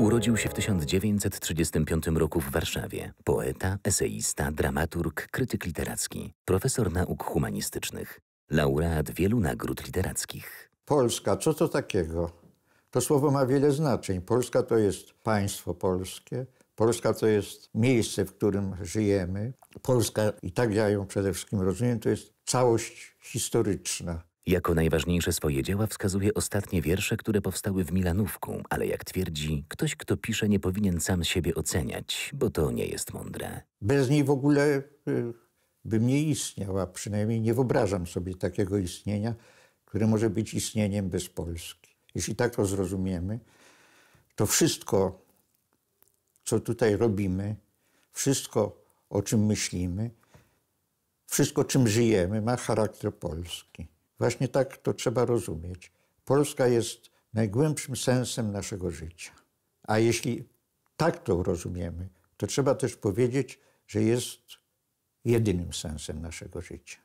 Urodził się w 1935 roku w Warszawie. Poeta, eseista, dramaturg, krytyk literacki, profesor nauk humanistycznych, laureat wielu nagród literackich. Polska, co to takiego? To słowo ma wiele znaczeń. Polska to jest państwo polskie, Polska to jest miejsce, w którym żyjemy. Polska, i tak ja ją przede wszystkim rozumiem, to jest całość historyczna. Jako najważniejsze swoje dzieła wskazuje ostatnie wiersze, które powstały w Milanówku, ale jak twierdzi, ktoś, kto pisze, nie powinien sam siebie oceniać, bo to nie jest mądre. Bez niej w ogóle y, bym nie istniał, a przynajmniej nie wyobrażam sobie takiego istnienia, które może być istnieniem bez Polski. Jeśli tak to zrozumiemy, to wszystko, co tutaj robimy, wszystko, o czym myślimy, wszystko, czym żyjemy, ma charakter polski. Właśnie tak to trzeba rozumieć. Polska jest najgłębszym sensem naszego życia. A jeśli tak to rozumiemy, to trzeba też powiedzieć, że jest jedynym sensem naszego życia.